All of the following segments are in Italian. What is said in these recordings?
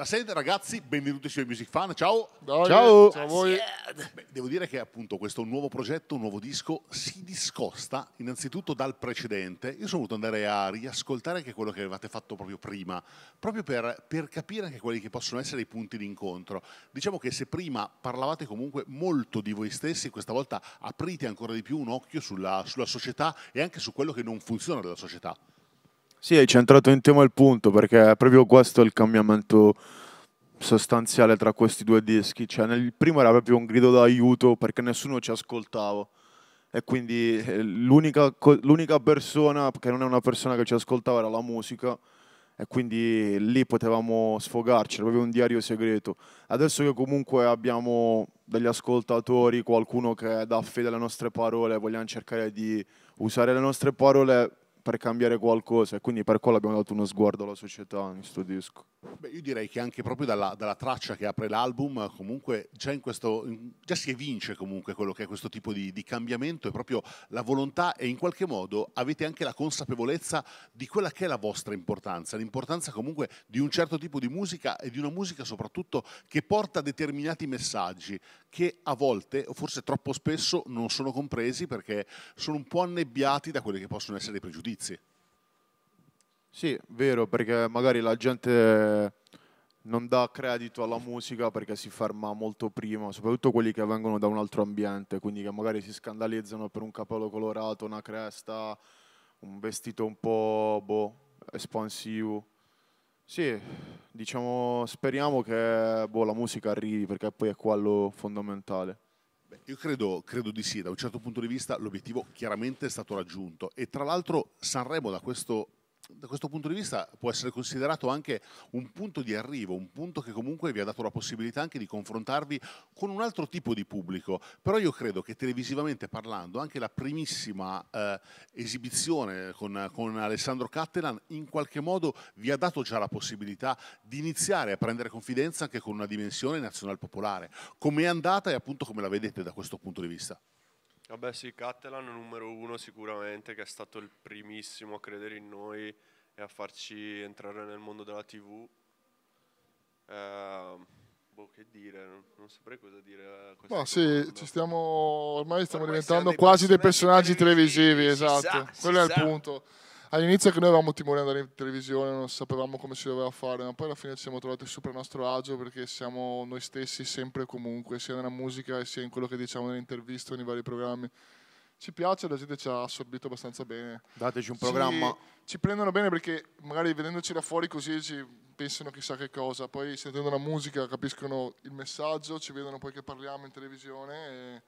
La sede, ragazzi, benvenuti su Music Fan. Ciao. Ciao. Ciao a voi. Beh, devo dire che appunto questo nuovo progetto, un nuovo disco, si discosta innanzitutto dal precedente. Io sono voluto andare a riascoltare anche quello che avevate fatto proprio prima, proprio per, per capire anche quelli che possono essere i punti d'incontro. Diciamo che se prima parlavate comunque molto di voi stessi, questa volta aprite ancora di più un occhio sulla, sulla società e anche su quello che non funziona della società. Sì, hai centrato in tema il punto perché è proprio questo il cambiamento sostanziale tra questi due dischi. Cioè, nel primo era proprio un grido d'aiuto perché nessuno ci ascoltava e quindi eh, l'unica, l'unica persona, che non è una persona che ci ascoltava, era la musica e quindi lì potevamo sfogarci, era proprio un diario segreto. Adesso che comunque abbiamo degli ascoltatori, qualcuno che dà fede alle nostre parole, vogliamo cercare di usare le nostre parole per cambiare qualcosa e quindi per quello abbiamo dato uno sguardo alla società in questo disco. Beh, io direi che anche proprio dalla, dalla traccia che apre l'album comunque già, questo, già, si evince comunque quello che è questo tipo di, di cambiamento e proprio la volontà e in qualche modo avete anche la consapevolezza di quella che è la vostra importanza, l'importanza comunque di un certo tipo di musica e di una musica soprattutto che porta determinati messaggi che a volte o forse troppo spesso non sono compresi perché sono un po' annebbiati da quelli che possono essere i pregiudizi pregiudizi. Sì, vero, perché magari la gente non dà credito alla musica perché si ferma molto prima, soprattutto quelli che vengono da un altro ambiente, quindi che magari si scandalizzano per un capello colorato, una cresta, un vestito un po' boh, espansivo. Sì, diciamo, speriamo che boh, la musica arrivi perché poi è quello fondamentale. Beh, io credo, credo, di sì, da un certo punto di vista l'obiettivo chiaramente è stato raggiunto e tra l'altro Sanremo da questo da questo punto di vista può essere considerato anche un punto di arrivo, un punto che comunque vi ha dato la possibilità anche di confrontarvi con un altro tipo di pubblico, però io credo che televisivamente parlando anche la primissima eh, esibizione con, con Alessandro Cattelan in qualche modo vi ha dato già la possibilità di iniziare a prendere confidenza anche con una dimensione nazionale popolare, come è andata e appunto come la vedete da questo punto di vista. Vabbè sì, Cattelan numero uno sicuramente, che è stato il primissimo a credere in noi e a farci entrare nel mondo della TV. Eh, boh, che dire, non, saprei cosa dire. Ma sì, stiamo, ormai stiamo ormai diventando quasi dei personaggi televisivi, televisivi esatto, sa, quello è sa. il punto. All'inizio che noi avevamo timore di andare in televisione, non sapevamo come si doveva fare, ma poi alla fine ci siamo trovati super a nostro agio perché siamo noi stessi sempre e comunque, sia nella musica sia in quello che diciamo nelle interviste, nei vari programmi ci piace, la gente ci ha assorbito abbastanza bene. Dateci un programma. Ci, ci prendono bene perché magari vedendoci da fuori così ci pensano chissà che cosa, poi sentendo la musica capiscono il messaggio, ci vedono poi che parliamo in televisione e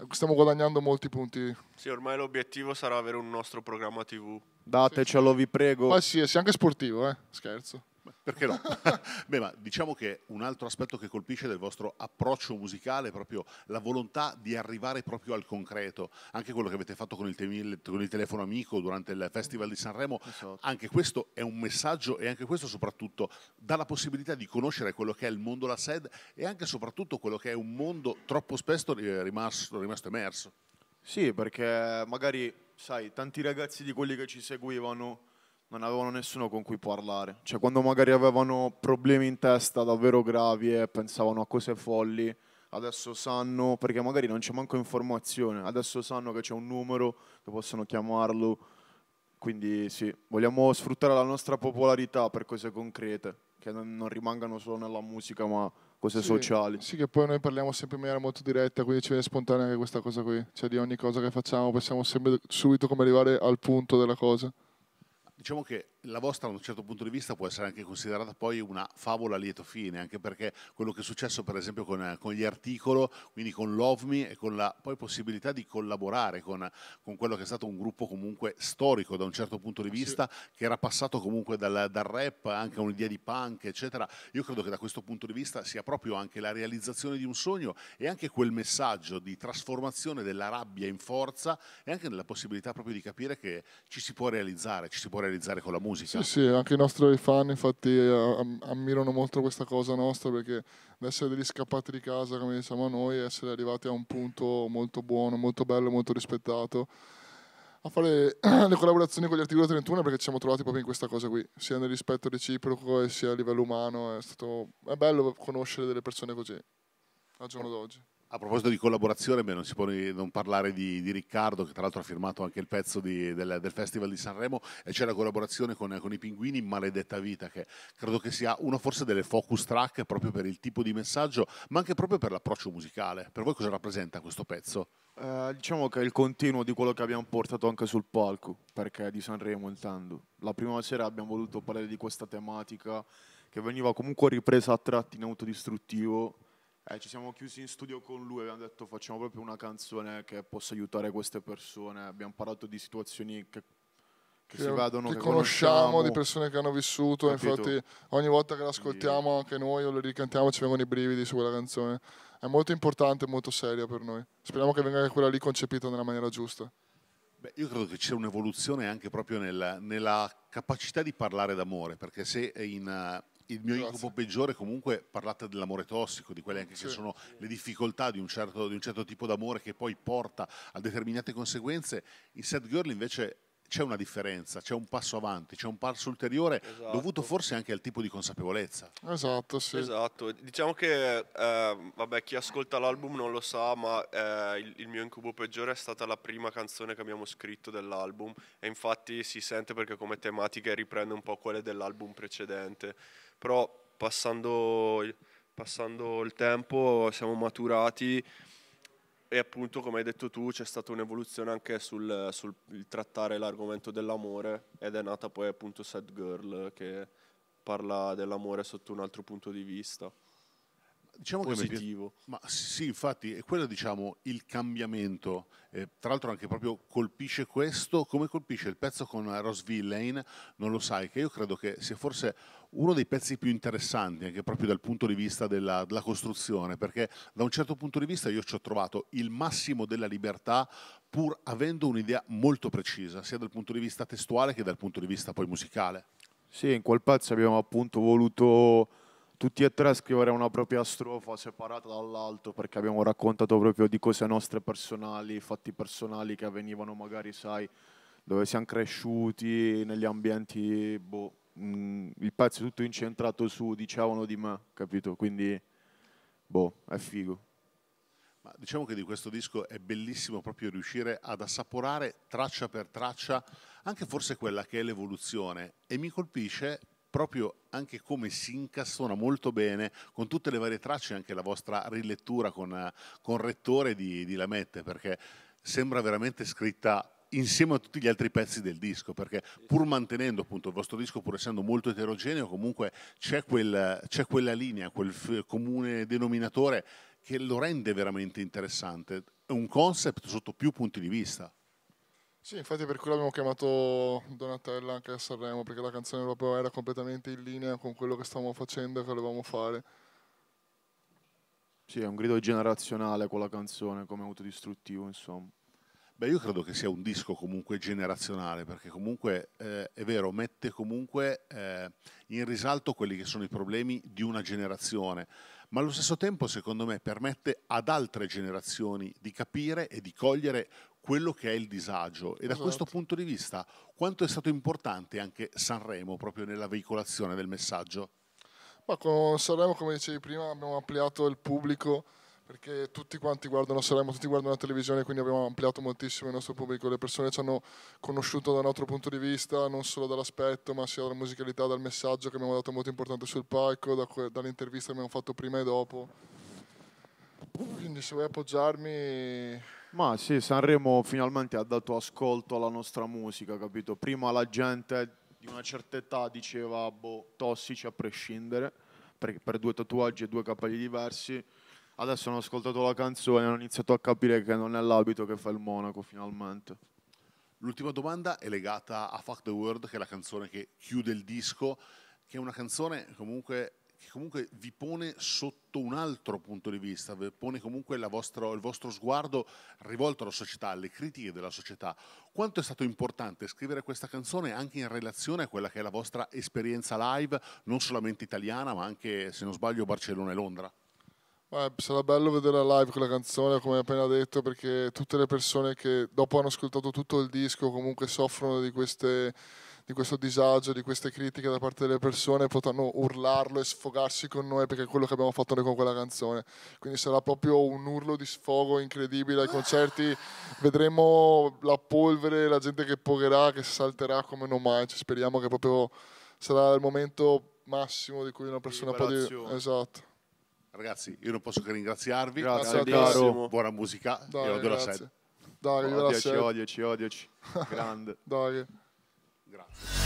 eh, stiamo guadagnando molti punti. Sì, ormai l'obiettivo sarà avere un nostro programma TV datecelo, vi prego. Qualsiasi, anche sportivo, eh? scherzo. Perché no? Beh, ma diciamo che un altro aspetto che colpisce del vostro approccio musicale è proprio la volontà di arrivare proprio al concreto. Anche quello che avete fatto con il, te- con il telefono amico durante il Festival di Sanremo, esatto. anche questo è un messaggio e anche questo soprattutto dà la possibilità di conoscere quello che è il mondo la SED e anche soprattutto quello che è un mondo troppo spesso eh, rimasto, rimasto emerso. Sì, perché magari sai, tanti ragazzi di quelli che ci seguivano non avevano nessuno con cui parlare. Cioè, quando magari avevano problemi in testa davvero gravi e pensavano a cose folli, adesso sanno, perché magari non c'è manco informazione, adesso sanno che c'è un numero che possono chiamarlo. Quindi sì, vogliamo sfruttare la nostra popolarità per cose concrete, che non rimangano solo nella musica, ma cose sì, sociali. Sì, che poi noi parliamo sempre in maniera molto diretta, quindi ci viene spontanea anche questa cosa qui. Cioè di ogni cosa che facciamo pensiamo sempre subito come arrivare al punto della cosa. Diciamo che la vostra, da un certo punto di vista, può essere anche considerata poi una favola a lieto fine, anche perché quello che è successo, per esempio, con, eh, con gli articoli, quindi con l'OVMI e con la poi possibilità di collaborare con, con, quello che è stato un gruppo comunque storico da un certo punto di ah, vista, sì. che era passato comunque dal, dal rap, anche a un'idea di punk, eccetera. Io credo che da questo punto di vista sia proprio anche la realizzazione di un sogno e anche quel messaggio di trasformazione della rabbia in forza e anche nella possibilità proprio di capire che ci si può realizzare, ci si può realizzare con la musica musica. Sì, sì, anche i nostri fan infatti ammirano molto questa cosa nostra perché essere degli scappati di casa come diciamo noi, essere arrivati a un punto molto buono, molto bello, molto rispettato a fare le collaborazioni con gli articoli 31 perché ci siamo trovati proprio in questa cosa qui, sia nel rispetto reciproco e sia a livello umano. È stato è bello conoscere delle persone così al giorno d'oggi. A proposito di collaborazione, beh, non si può non parlare di, di Riccardo, che tra l'altro ha firmato anche il pezzo di, del, del, Festival di Sanremo, e c'è la collaborazione con, con, i Pinguini, Maledetta Vita, che credo che sia una forse delle focus track proprio per il tipo di messaggio, ma anche proprio per l'approccio musicale. Per voi cosa rappresenta questo pezzo? Eh, diciamo che è il continuo di quello che abbiamo portato anche sul palco, perché è di Sanremo intanto. La prima sera abbiamo voluto parlare di questa tematica che veniva comunque ripresa a tratti in autodistruttivo eh, ci siamo chiusi in studio con lui, abbiamo detto facciamo proprio una canzone che possa aiutare queste persone, abbiamo parlato di situazioni che che, che, si vedono, che, che conosciamo, conosciamo, di persone che hanno vissuto. Capito. Infatti, ogni volta che l'ascoltiamo anche noi o lo ricantiamo, ci vengono i brividi su quella canzone. È molto importante e molto seria per noi. Speriamo che venga anche quella lì concepita nella maniera giusta. Beh, io credo che c'è un'evoluzione anche proprio nella, nella, capacità di parlare d'amore, perché se in, eh, il mio Grazie. incubo peggiore comunque parlate dell'amore tossico, di quelle anche sì. che sono le difficoltà di un, certo, di un certo tipo d'amore che poi porta a determinate conseguenze. In Sad Girl invece c'è una differenza, c'è un passo avanti, c'è un passo ulteriore esatto. dovuto forse anche al tipo di consapevolezza. Esatto, sì. Esatto, diciamo che eh, vabbè, chi ascolta l'album non lo sa, ma eh, il, il, mio incubo peggiore è stata la prima canzone che abbiamo scritto dell'album e infatti si sente perché come tematiche riprende un po' quelle dell'album precedente però passando il, passando il tempo siamo maturati e appunto come hai detto tu c'è stata un'evoluzione anche sul, sul trattare l'argomento dell'amore ed è nata poi appunto Sad Girl che parla dell'amore sotto un altro punto di vista diciamo Come che positivo. ma sì, infatti, è quello diciamo il cambiamento. Eh, tra l'altro anche proprio colpisce questo, come colpisce il pezzo con Roseville Lane, non lo sai, che io credo che sia forse uno dei pezzi più interessanti anche proprio dal punto di vista della, della costruzione, perché da un certo punto di vista io ci ho trovato il massimo della libertà pur avendo un'idea molto precisa, sia dal punto di vista testuale che dal punto di vista poi musicale. Sì, in quel pezzo abbiamo appunto voluto tutti e tre scrivere una propria strofa separata dall'altro perché abbiamo raccontato proprio di cose nostre personali, fatti personali che avvenivano magari, sai, dove siamo cresciuti, negli ambienti, boh, mh, mm, il pezzo è tutto incentrato su dicevano di me, capito? Quindi, boh, è figo. Ma diciamo che di questo disco è bellissimo proprio riuscire ad assaporare traccia per traccia anche forse quella che è l'evoluzione e mi colpisce proprio anche come si incastona molto bene con tutte le varie tracce, anche la vostra rilettura con, eh, con Rettore di, di Lamette, perché sembra veramente scritta insieme a tutti gli altri pezzi del disco, perché pur mantenendo appunto il vostro disco, pur essendo molto eterogeneo, comunque c'è, quel, quella linea, quel comune denominatore che lo rende veramente interessante. È un concept sotto più punti di vista. Sì, infatti per quello abbiamo chiamato Donatella anche a Sanremo, perché la canzone proprio era completamente in linea con quello che stavamo facendo e che volevamo fare. Sì, è un grido generazionale quella canzone, come autodistruttivo, insomma. Beh, io credo che sia un disco comunque generazionale, perché comunque eh, è vero, mette comunque eh, in risalto quelli che sono i problemi di una generazione, ma allo stesso tempo, secondo me, permette ad altre generazioni di capire e di cogliere quello che è il disagio. E da esatto. questo punto di vista, quanto è stato importante anche Sanremo proprio nella veicolazione del messaggio? Ma con Sanremo, come dicevi prima, abbiamo ampliato il pubblico perché tutti quanti guardano Sanremo, tutti guardano la televisione, quindi abbiamo ampliato moltissimo il nostro pubblico, le persone ci hanno conosciuto da un altro punto di vista, non solo dall'aspetto, ma sia dalla musicalità, dal messaggio che abbiamo dato molto importante sul palco, da dall'intervista che abbiamo fatto prima e dopo. Quindi se vuoi appoggiarmi... Ma sì, Sanremo finalmente ha dato ascolto alla nostra musica, capito? Prima la gente di una certa età diceva, boh, tossici a prescindere, per, per due tatuaggi e due capelli diversi Adesso hanno ascoltato la canzone e hanno iniziato a capire che non è l'abito che fa il monaco finalmente. L'ultima domanda è legata a Fuck the World, che è la canzone che chiude il disco, che è una canzone comunque, che comunque vi pone sotto un altro punto di vista, vi pone comunque vostro, il vostro sguardo rivolto alla società, alle critiche della società. Quanto è stato importante scrivere questa canzone anche in relazione a quella che è la vostra esperienza live, non solamente italiana, ma anche, se non sbaglio, Barcellona e Londra? sarà bello vedere live quella canzone, come appena detto, perché tutte le persone che dopo hanno ascoltato tutto il disco comunque soffrono di, queste, di questo disagio, di queste critiche da parte delle persone, potranno urlarlo e sfogarsi con noi perché è quello che abbiamo fatto noi con quella canzone. Quindi sarà proprio un urlo di sfogo incredibile ai concerti. Vedremo la polvere, la gente che pogherà, che salterà come non mai. Cioè, speriamo che proprio sarà il momento massimo di cui una persona può dire. Esatto. Ragazzi, io non posso che ringraziarvi. Grazie, grazie Buona musica. Dai, io do la sed. Dai, odiaci, odiaci, odiaci. Grande. Dai. Grazie.